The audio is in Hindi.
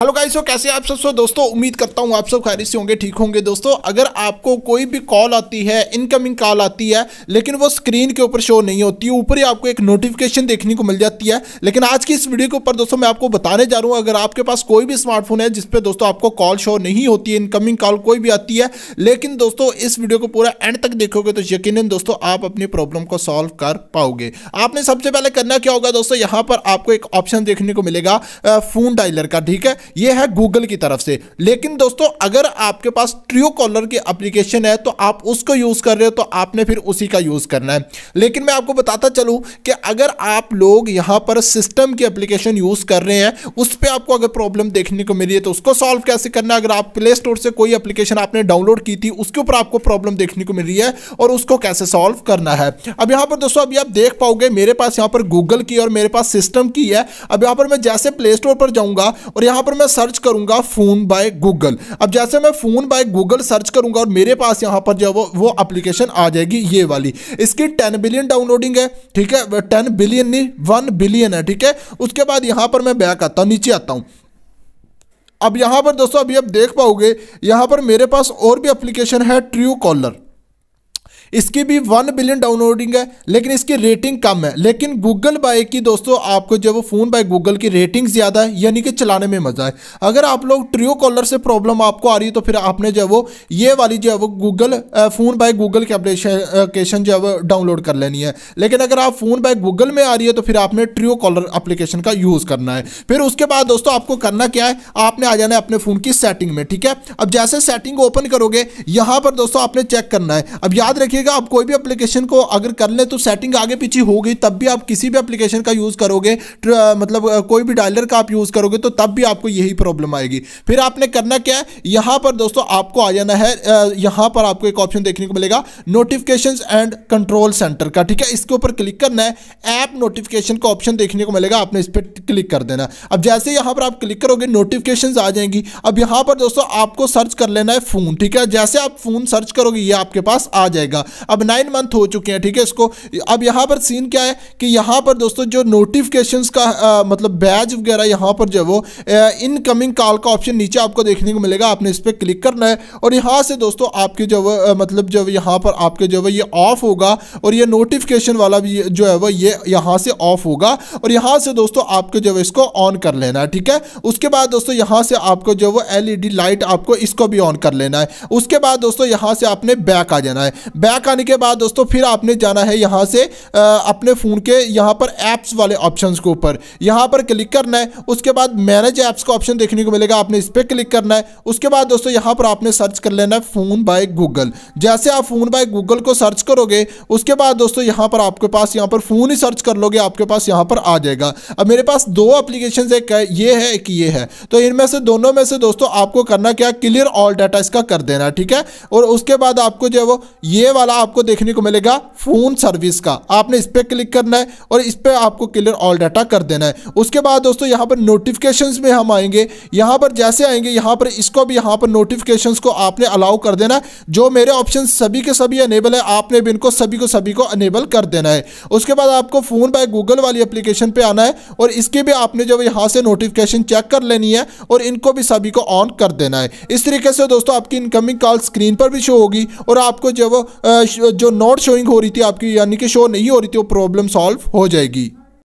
Hello गाइस हो कैसे आप सब सो दोस्तों उम्मीद करता हूँ आप सब खैरियत से होंगे ठीक होंगे दोस्तों अगर आपको कोई भी कॉल आती है इनकमिंग कॉल आती है लेकिन वो स्क्रीन के ऊपर शो नहीं होती ऊपर ही आपको एक नोटिफिकेशन देखने को मिल जाती है लेकिन आज की इस वीडियो के ऊपर दोस्तों मैं आपको बताने जा रहा हूँ अगर आपके पास कोई भी स्मार्टफोन है जिसपे दोस्तों आपको कॉल शो नहीं होती है इनकमिंग कॉल कोई भी आती है लेकिन दोस्तों इस वीडियो को पूरा एंड तक देखोगे तो यकीन दोस्तों आप अपनी प्रॉब्लम को सॉल्व कर पाओगे आपने सबसे पहले करना क्या होगा दोस्तों यहाँ पर आपको एक ऑप्शन देखने को मिलेगा फोन डायलर का ठीक है ये है गूगल की तरफ से लेकिन दोस्तों अगर आपके पास ट्रियो कॉलर की एप्लीकेशन है तो आप उसको यूज़ कर रहे हो तो आपने फिर उसी का यूज़ करना है लेकिन मैं आपको बताता चलूँ कि अगर आप लोग यहाँ पर सिस्टम की एप्लीकेशन यूज़ कर रहे हैं उस पर आपको अगर प्रॉब्लम देखने को मिली है तो उसको सॉल्व कैसे करना है अगर आप प्ले स्टोर से कोई एप्लीकेशन आपने डाउनलोड की थी उसके ऊपर आपको प्रॉब्लम देखने को मिल रही है और उसको कैसे सॉल्व करना है अब यहाँ पर दोस्तों अभी आप देख पाओगे मेरे पास यहाँ पर गूगल की और मेरे पास सिस्टम की है अब यहाँ पर मैं जैसे प्ले स्टोर पर जाऊँगा और यहाँ पर मैं सर्च करूंगा फोन बाय गूगल अब जैसे मैं फोन बाय गूगल सर्च करूंगा और मेरे पास यहां पर जो वो वो अप्लीकेशन आ जाएगी ये वाली इसकी टेन बिलियन डाउनलोडिंग है ठीक है टेन बिलियन नहीं वन बिलियन है ठीक है उसके बाद यहां पर मैं बैक आता हूं नीचे आता हूं अब यहां पर दोस्तों अभी आप देख पाओगे यहां पर मेरे पास और भी एप्लीकेशन है ट्रू कॉलर इसकी भी वन बिलियन डाउनलोडिंग है लेकिन इसकी रेटिंग कम है लेकिन गूगल बाय की दोस्तों आपको जो वो फ़ोन बाय गूगल की रेटिंग ज़्यादा है यानी कि चलाने में मज़ा है अगर आप लोग ट्रियो कॉलर से प्रॉब्लम आपको आ रही है तो फिर आपने जो वो ये वाली जो है वो गूगल फ़ोन बाय गूगल की एप्लीकेशन जो है वो डाउनलोड कर लेनी है लेकिन अगर आप फ़ोन बाय गूगल में आ रही है तो फिर आपने ट्रियो कॉलर अप्लीकेशन का यूज़ करना है फिर उसके बाद दोस्तों आपको करना क्या है आपने आ जाना है अपने फ़ोन की सेटिंग में ठीक है अब जैसे सेटिंग ओपन करोगे यहां पर दोस्तों आपने चेक करना है अब याद रखिए देखिएगा आप कोई भी एप्लीकेशन को अगर कर ले तो सेटिंग आगे पीछे होगी तब भी आप किसी भी एप्लीकेशन का यूज़ करोगे मतलब कोई भी डायलर का आप यूज़ करोगे तो तब भी आपको यही प्रॉब्लम आएगी फिर आपने करना क्या है यहां पर दोस्तों आपको आ जाना है यहां पर आपको एक ऑप्शन देखने को मिलेगा नोटिफिकेशन एंड कंट्रोल सेंटर का ठीक है इसके ऊपर क्लिक करना है ऐप नोटिफिकेशन का ऑप्शन देखने को मिलेगा आपने इस पर क्लिक कर देना अब जैसे यहां पर आप क्लिक करोगे नोटिफिकेशन आ जाएंगी अब यहां पर दोस्तों आपको सर्च कर लेना है फ़ोन ठीक है जैसे आप फ़ोन सर्च करोगे ये आपके पास आ जाएगा अब नाइन मंथ हो चुके हैं ठीक है इसको अब यहाँ पर सीन क्या है कि यहाँ पर दोस्तों जो नोटिफिकेशन का आ, मतलब बैज वगैरह यहाँ पर जो है वो इनकमिंग कॉल का ऑप्शन नीचे आपको देखने को मिलेगा आपने इस पर क्लिक करना है और यहाँ से दोस्तों आपके जो वो मतलब जब यहाँ पर आपके जो है ये ऑफ होगा और ये नोटिफिकेशन वाला भी जो है वो ये यहाँ से ऑफ होगा और यहाँ से दोस्तों आपको जो है इसको ऑन कर लेना है ठीक है उसके बाद दोस्तों यहाँ से आपको जो वो एलईडी लाइट आपको इसको भी ऑन कर लेना है उसके बाद दोस्तों यहाँ से आपने बैक आ जाना है बैक बैक आने के बाद दोस्तों फिर आपने जाना है यहाँ से आ, अपने फ़ोन के यहाँ पर ऐप्स वाले ऑप्शन के ऊपर यहाँ पर क्लिक करना है उसके बाद मैनेज ऐप्स का ऑप्शन देखने को मिलेगा आपने इस पर क्लिक करना है उसके बाद दोस्तों यहाँ पर आपने सर्च कर लेना है फ़ोन बाय गूगल जैसे आप फ़ोन बाय गूगल को सर्च करोगे उसके बाद दोस्तों यहाँ पर आपके पास यहाँ पर फ़ोन ही सर्च कर लोगे आपके पास यहाँ पर आ जाएगा अब मेरे पास दो अप्लीकेशन एक ये है एक ये है तो इनमें से दोनों में से दोस्तों आपको करना क्या क्लियर ऑल डाटा इसका कर देना ठीक है और उसके बाद आपको जो है वो ये वाला वाला आपको देखने को मिलेगा फ़ोन सर्विस का आपने इस पर क्लिक करना है और इस पर आपको क्लियर ऑल डाटा कर देना है उसके बाद दोस्तों यहाँ पर नोटिफिकेशन में हम आएंगे यहाँ पर जैसे आएंगे यहाँ पर इसको भी यहाँ पर नोटिफिकेशन को आपने अलाउ कर देना है जो मेरे ऑप्शन सभी के सभी अनेबल है आपने भी इनको सभी को सभी को अनेबल कर देना है उसके बाद आपको फ़ोन बाय गूगल वाली एप्लीकेशन पर आना है और इसकी भी आपने जब यहाँ से नोटिफिकेशन चेक कर लेनी है और इनको भी सभी को ऑन कर देना है इस तरीके से दोस्तों आपकी इनकमिंग कॉल स्क्रीन पर भी शो होगी और आपको जब जो नॉट शोइंग हो रही थी आपकी यानी कि शो नहीं हो रही थी वो प्रॉब्लम सॉल्व हो जाएगी